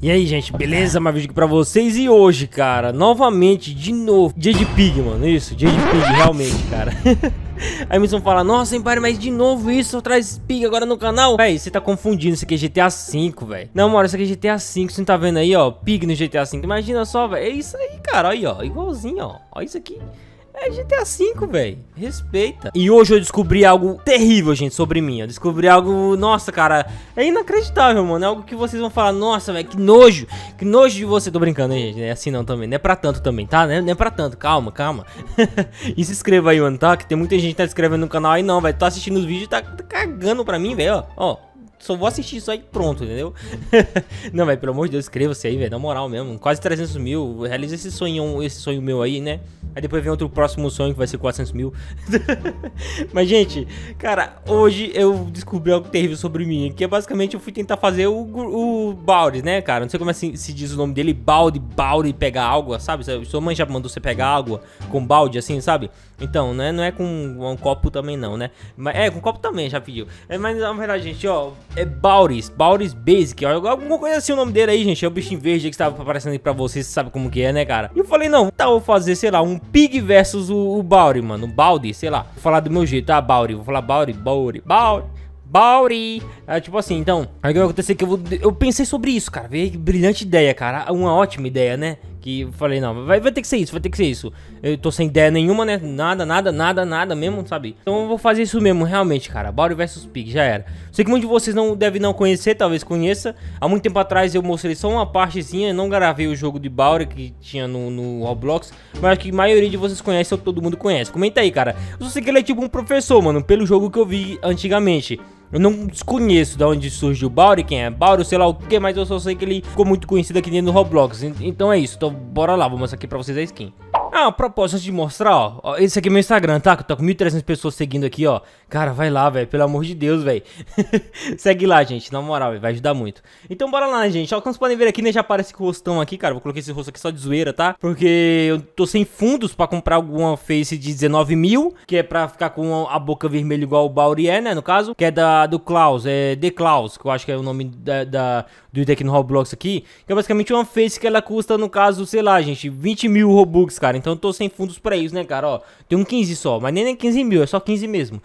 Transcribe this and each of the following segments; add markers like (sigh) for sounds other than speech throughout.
E aí, gente, beleza? Mais vídeo aqui pra vocês E hoje, cara, novamente, de novo Dia de Pig, mano, isso, dia de Pig, realmente, cara (laughs) Aí me vão falar, nossa, Empire, mas de novo isso, traz Pig agora no canal Véi, você tá confundindo, isso aqui é GTA V, velho Não, mano, isso aqui é GTA V, você não tá vendo aí, ó Pig no GTA V, imagina só, velho É isso aí, cara, aí, ó, igualzinho, ó Olha isso aqui é GTA V, velho. Respeita. E hoje eu descobri algo terrível, gente, sobre mim. Eu descobri algo, nossa, cara, é inacreditável, mano. É algo que vocês vão falar, nossa, velho, que nojo. Que nojo de você. Tô brincando, hein, gente. É assim não também. Não é pra tanto também, tá? Não é, não é pra tanto. Calma, calma. (laughs) e se inscreva aí, mano, tá? Que tem muita gente que tá se inscrevendo no canal aí, não, velho. tô assistindo os vídeos e tá, tá cagando pra mim, velho. Ó, ó só vou assistir isso aí pronto, entendeu? (laughs) não, velho, pelo amor de Deus, inscreva-se aí, velho, na moral mesmo. Quase 300 mil, realiza esse sonho, esse sonho meu aí, né? Aí depois vem outro próximo sonho que vai ser 400 mil. (laughs) Mas, gente, cara, hoje eu descobri algo terrível sobre mim. Que é basicamente eu fui tentar fazer o, o né, cara? Não sei como é se, se diz o nome dele. Balde, balde, pegar água, sabe? Sua mãe já mandou você pegar água com balde, assim, sabe? Então, né? Não é com um copo também, não, né? Mas, é, com copo também já pediu. É, mas na verdade, gente, ó é Bauris, Bauris Basic, alguma coisa assim o nome dele aí, gente, é o bichinho verde que estava aparecendo aí pra vocês, você sabe como que é, né, cara? E eu falei, não, tá, vou fazer, sei lá, um Pig versus o, o Bauri, mano, o Baldi, sei lá, vou falar do meu jeito, tá, Bauri, vou falar Bauri, Bauri, Bauri. Bauri! É, tipo assim, então, aí o que vai acontecer é que eu, vou, eu pensei sobre isso, cara, veio brilhante ideia, cara, uma ótima ideia, né? Que eu falei, não, vai, vai ter que ser isso, vai ter que ser isso. Eu tô sem ideia nenhuma, né? Nada, nada, nada, nada mesmo, sabe? Então eu vou fazer isso mesmo, realmente, cara. Bauri vs Pig, já era. Sei que muitos de vocês não deve não conhecer, talvez conheça. Há muito tempo atrás eu mostrei só uma partezinha, não gravei o jogo de Bauri que tinha no, no Roblox, mas acho que a maioria de vocês conhece ou todo mundo conhece. Comenta aí, cara. Eu só sei que ele é tipo um professor, mano, pelo jogo que eu vi antigamente. Eu não desconheço de onde surgiu o Bauri, quem é Bauri, sei lá o que, mas eu só sei que ele ficou muito conhecido aqui dentro do Roblox. Então é isso, então bora lá, vou mostrar aqui pra vocês a skin. Ah, a propósito, antes de mostrar, ó, esse aqui é meu Instagram, tá? Que eu tô com 1.300 pessoas seguindo aqui, ó. Cara, vai lá, velho, pelo amor de Deus, velho. (laughs) Segue lá, gente, na moral, véio, vai ajudar muito. Então bora lá, gente? Ó, como vocês podem ver aqui, né, já aparece com o rostão aqui, cara. Vou colocar esse rosto aqui só de zoeira, tá? Porque eu tô sem fundos pra comprar alguma face de 19 mil, que é pra ficar com a boca vermelha igual o Bauri é, né, no caso. Que é da, do Klaus, é The Klaus, que eu acho que é o nome da, da do item aqui no Roblox aqui. Que é basicamente uma face que ela custa, no caso, sei lá, gente, 20 mil Robux, cara. Então então eu tô sem fundos pra isso, né, cara? Ó, tem um 15 só, mas nem é 15 mil, é só 15 mesmo.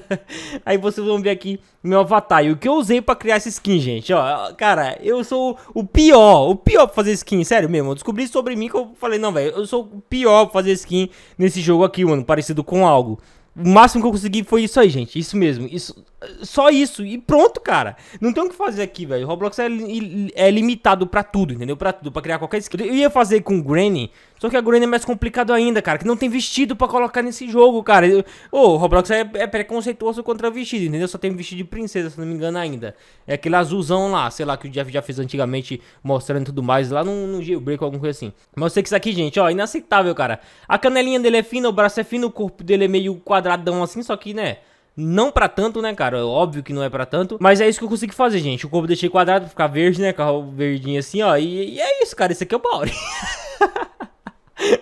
(laughs) Aí vocês vão ver aqui meu avatar e o que eu usei pra criar essa skin, gente. Ó, cara, eu sou o pior, o pior pra fazer skin, sério mesmo. Eu descobri sobre mim que eu falei, não, velho, eu sou o pior pra fazer skin nesse jogo aqui, mano, parecido com algo. O máximo que eu consegui foi isso aí, gente. Isso mesmo. Isso, só isso. E pronto, cara. Não tem o que fazer aqui, velho. Roblox é, li é limitado pra tudo, entendeu? Pra tudo, pra criar qualquer skin. Eu ia fazer com Granny, só que a Gruen é mais complicado ainda, cara. Que não tem vestido para colocar nesse jogo, cara. Ô, oh, o Roblox é, é, preconceituoso contra vestido, entendeu? Só tem vestido de princesa, se não me engano, ainda. É aquele azulzão lá, sei lá, que o Jeff já fez antigamente, mostrando tudo mais lá no, no jailbreak ou alguma coisa assim. Mas eu sei que isso aqui, gente, ó, inaceitável, cara. A canelinha dele é fina, o braço é fino, o corpo dele é meio quadradão assim, só que, né... Não pra tanto, né, cara? Óbvio que não é pra tanto. Mas é isso que eu consegui fazer, gente. O corpo deixei é quadrado pra ficar verde, né? Carro verdinho assim, ó. E, e é isso, cara. Esse aqui é o Bauri. (laughs)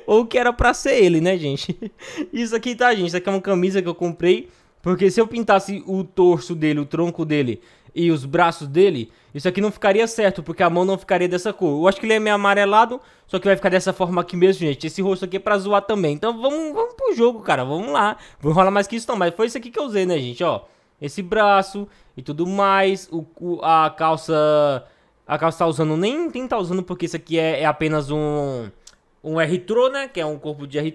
ou que era pra ser ele, né, gente? (laughs) Isso aqui tá, gente. Isso aqui é uma camisa que eu comprei. Porque se eu pintasse o torso dele, o tronco dele e os braços dele, isso aqui não ficaria certo, porque a mão não ficaria dessa cor. Eu acho que ele é meio amarelado, só que vai ficar dessa forma aqui mesmo, gente. Esse rosto aqui é pra zoar também. Então vamos, vamos pro jogo, cara. Vamos lá. Vou rolar mais que isso não, mas foi isso aqui que eu usei, né, gente? Ó, esse braço e tudo mais. O, o a calça... A calça tá usando... Nem tem tá usando, porque isso aqui é, é apenas um um r né? Que é um corpo de r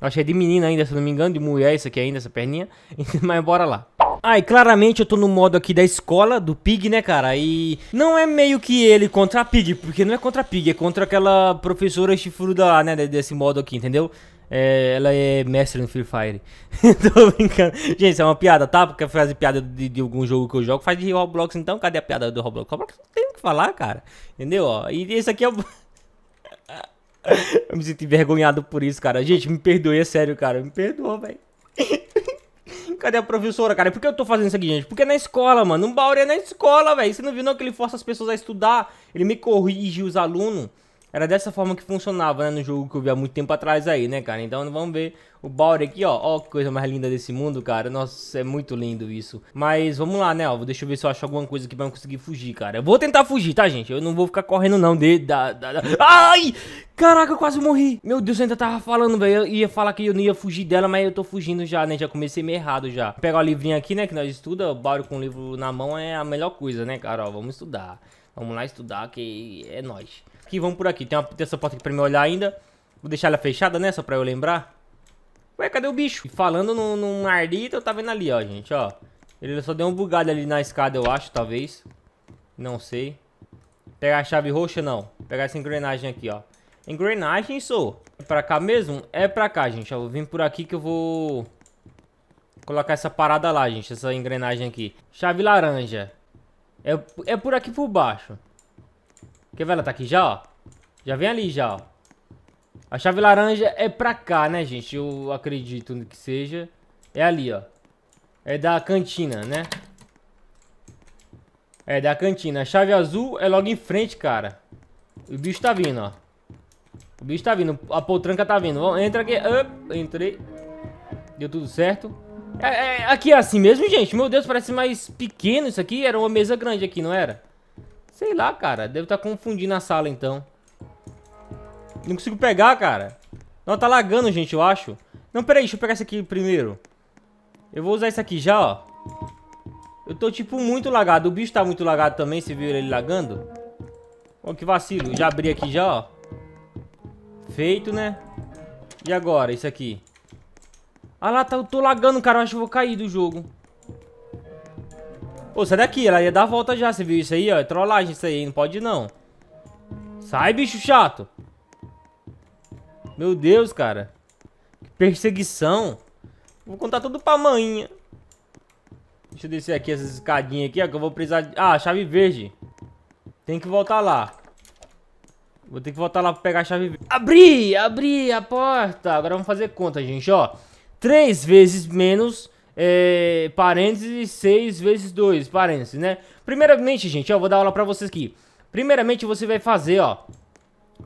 Acho que é de menina ainda, se não me engano, de mulher isso aqui ainda, essa perninha. (laughs) Mas bora lá. Ah, e claramente eu tô no modo aqui da escola, do Pig, né, cara? E não é meio que ele contra a Pig, porque não é contra a Pig, é contra aquela professora chifruda lá, né, desse modo aqui, entendeu? É, ela é mestre no Free Fire. (laughs) tô brincando. Gente, isso é uma piada, tá? Porque a frase piada de, de, algum jogo que eu jogo faz de Roblox, então cadê a piada do Roblox? Roblox não tem o que falar, cara. Entendeu? Ó, e esse aqui é o... (laughs) (laughs) Eu me sinto envergonhado por isso, cara. Gente, me perdoe, é sério, cara. Me perdoa, velho. (laughs) Cadê a professora, cara? Por que eu tô fazendo isso aqui, gente? Porque é na escola, mano. Um bauré é na escola, velho. Você não viu não que ele força as pessoas a estudar? Ele me corrige os alunos. Era dessa forma que funcionava, né, no jogo que eu vi há muito tempo atrás aí, né, cara? Então vamos ver o Bauri aqui, ó. Ó, que coisa mais linda desse mundo, cara. Nossa, é muito lindo isso. Mas vamos lá, né, ó. Deixa eu ver se eu acho alguma coisa que vai conseguir fugir, cara. Eu vou tentar fugir, tá, gente? Eu não vou ficar correndo, não. De, da, da, da. Ai! Caraca, eu quase morri. Meu Deus, eu ainda tava falando, velho. Eu ia falar que eu não ia fugir dela, mas eu tô fugindo já, né? Já comecei meio errado já. Pegar o livrinho aqui, né, que nós estuda. O Bauri com o livro na mão é a melhor coisa, né, cara? Ó, vamos estudar. Vamos lá estudar, que é nós. Aqui, vamos por aqui. Tem, uma, tem essa porta aqui pra me olhar ainda. Vou deixar ela fechada, né? Só pra eu lembrar. Ué, cadê o bicho? falando num, num ardito, eu tava vendo ali, ó, gente, ó. Ele só deu um bugado ali na escada, eu acho, talvez. Não sei. Pegar a chave roxa, não. Pegar essa engrenagem aqui, ó. Engrenagem, sou. É pra cá mesmo? É pra cá, gente. Eu vim por aqui que eu vou... Colocar essa parada lá, gente. Essa engrenagem aqui. Chave laranja. É, é por aqui por baixo. Quer ver? Ela tá aqui já, ó. Já vem ali, já, ó. A chave laranja é pra cá, né, gente? Eu acredito que seja. É ali, ó. É da cantina, né? É da cantina. A chave azul é logo em frente, cara. O bicho tá vindo, ó. O bicho tá vindo. A poltranca tá vindo. Entra aqui. Up, entrei. Deu tudo certo. É, é, aqui é assim mesmo, gente? Meu Deus, parece mais pequeno isso aqui. Era uma mesa grande aqui, não era? Sei lá, cara. Deve estar tá confundindo a sala, então. Não consigo pegar, cara. Não, tá lagando, gente, eu acho. Não, peraí, deixa eu pegar isso aqui primeiro. Eu vou usar isso aqui já, ó. Eu tô, tipo, muito lagado. O bicho tá muito lagado também, você viu ele lagando? Ó, que vacilo. Já abri aqui já, ó. Feito, né? E agora, isso aqui? Ah lá, tá, eu tô lagando, cara. Eu acho que eu vou cair do jogo. Ô, sai daqui. Ela ia dar a volta já. Você viu isso aí, ó? É trollagem isso aí. Não pode não. Sai, bicho chato. Meu Deus, cara. Que perseguição. Vou contar tudo pra manhinha. Deixa eu descer aqui essas escadinhas aqui, ó. Que eu vou precisar de... Ah, chave verde. Tem que voltar lá. Vou ter que voltar lá pra pegar a chave verde. Abri! Abri a porta! Agora vamos fazer conta, gente, ó. 3 vezes menos é, parênteses, 6 vezes 2, parênteses, né? Primeiramente, gente, ó, vou dar aula pra vocês aqui. Primeiramente, você vai fazer, ó.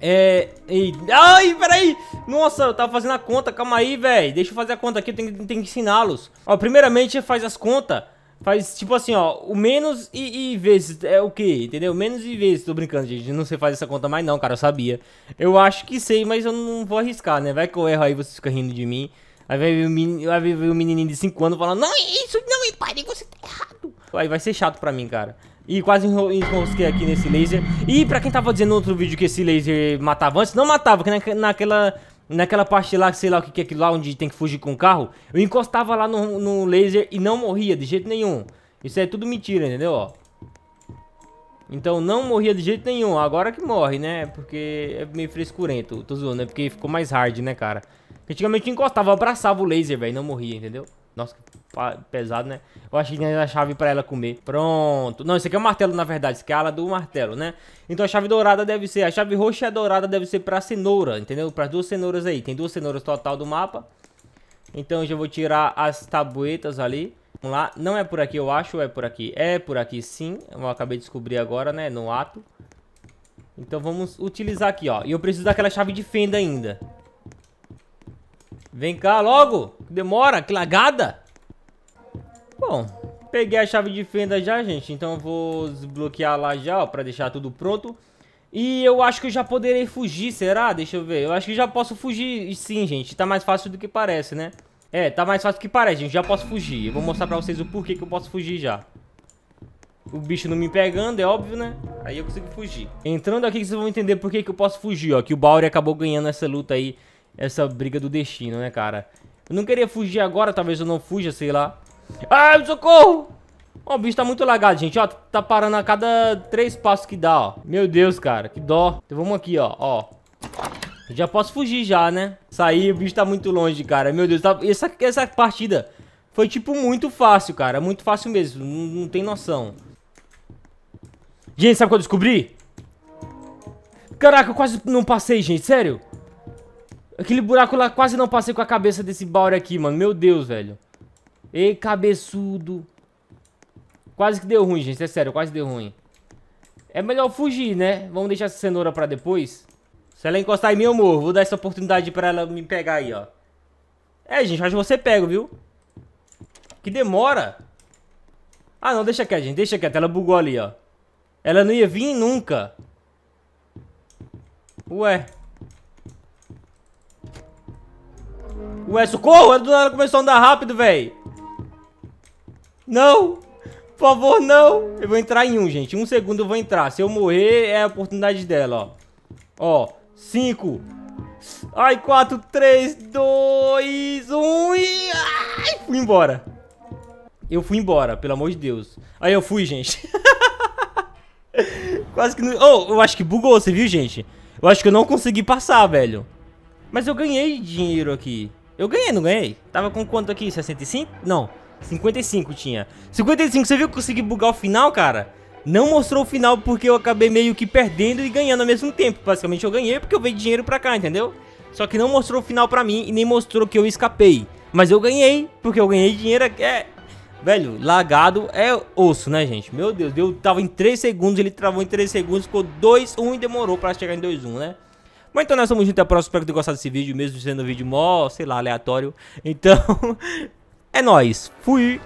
É. E, ai, peraí! Nossa, eu tava fazendo a conta, calma aí, velho. Deixa eu fazer a conta aqui, eu tenho, tenho que ensiná-los. Ó, primeiramente, faz as contas. Faz tipo assim, ó, o menos e, e vezes é o que, entendeu? Menos e vezes, tô brincando, gente. Não sei fazer essa conta mais, não, cara, eu sabia. Eu acho que sei, mas eu não vou arriscar, né? Vai que eu erro aí, vocês ficam rindo de mim. Aí vai vir o menino, vai menininho de 5 anos falando, não, isso não, pai, você tá errado. Aí vai ser chato pra mim, cara. E quase enrosquei aqui nesse laser. E pra quem tava dizendo no outro vídeo que esse laser matava antes, não matava, porque naquela, naquela parte lá, sei lá o que, que é aquilo lá, onde tem que fugir com o carro, eu encostava lá no, no laser e não morria de jeito nenhum. Isso é tudo mentira, entendeu? Ó. Então não morria de jeito nenhum. Agora que morre, né? Porque é meio frescurento. Tô zoando, né? porque ficou mais hard, né, cara? Antigamente encostava, abraçava o laser, velho. Não morria, entendeu? Nossa, que pesado, né? Eu achei que tinha a chave pra ela comer. Pronto. Não, isso aqui é o um martelo, na verdade. Isso aqui é a ala do martelo, né? Então a chave dourada deve ser... A chave roxa e a dourada deve ser pra cenoura, entendeu? Pra duas cenouras aí. Tem duas cenouras total do mapa. Então eu já vou tirar as tabuetas ali. Vamos lá, não é por aqui, eu acho, é por aqui. É por aqui sim, eu acabei de descobrir agora, né, no ato. Então vamos utilizar aqui, ó. E eu preciso daquela chave de fenda ainda. Vem cá logo, demora, que lagada. Bom, peguei a chave de fenda já, gente. Então eu vou desbloquear lá já, ó, pra deixar tudo pronto. E eu acho que eu já poderei fugir, será? Deixa eu ver. Eu acho que já posso fugir, sim, gente. Tá mais fácil do que parece, né? É, tá mais fácil que parece, gente. Já posso fugir. Eu vou mostrar pra vocês o porquê que eu posso fugir já. O bicho não me pegando, é óbvio, né? Aí eu consigo fugir. Entrando aqui, vocês vão entender por que, que eu posso fugir, ó. Que o Bauri acabou ganhando essa luta aí. Essa briga do destino, né, cara? Eu não queria fugir agora, talvez eu não fuja, sei lá. Ai, socorro! Ó, o bicho tá muito lagado, gente, ó. Tá parando a cada três passos que dá, ó. Meu Deus, cara, que dó. Então vamos aqui, ó, ó já posso fugir já, né? Sair, o bicho tá muito longe, cara. Meu Deus, tá... essa, essa partida foi, tipo, muito fácil, cara. Muito fácil mesmo. Não, não tem noção. Gente, sabe o que eu descobri? Caraca, eu quase não passei, gente. Sério? Aquele buraco lá, quase não passei com a cabeça desse Baur aqui, mano. Meu Deus, velho. Ei, cabeçudo. Quase que deu ruim, gente. É sério, quase deu ruim. É melhor fugir, né? Vamos deixar essa cenoura pra depois. Se ela encostar em mim, eu morro. Vou dar essa oportunidade pra ela me pegar aí, ó. É, gente, acho que você pega, viu? Que demora. Ah, não, deixa quieto, gente. Deixa quieto. Ela bugou ali, ó. Ela não ia vir nunca. Ué. Ué, socorro! Ela do nada começou a andar rápido, velho. Não! Por favor, não! Eu vou entrar em um, gente. Um segundo eu vou entrar. Se eu morrer, é a oportunidade dela, ó. Ó. 5. Ai, 4, 3, 2, 1 e... Ai, fui embora. Eu fui embora, pelo amor de Deus. Aí eu fui, gente. (laughs) Quase que não... Oh, eu acho que bugou, você viu, gente? Eu acho que eu não consegui passar, velho. Mas eu ganhei dinheiro aqui. Eu ganhei, não ganhei? Tava com quanto aqui? 65? Não, 55 tinha. 55, você viu que eu consegui bugar o final, cara? Não mostrou o final porque eu acabei meio que perdendo e ganhando ao mesmo tempo. Basicamente eu ganhei porque eu veio dinheiro pra cá, entendeu? Só que não mostrou o final pra mim e nem mostrou que eu escapei. Mas eu ganhei, porque eu ganhei dinheiro. É. Velho, lagado é osso, né, gente? Meu Deus, eu tava em 3 segundos, ele travou em 3 segundos, ficou 2-1 e demorou pra chegar em 2-1, né? Mas então nós somos juntos, até a próxima. Espero que tenham gostado desse vídeo, mesmo sendo um vídeo mó, sei lá, aleatório. Então, (laughs) é nóis. Fui!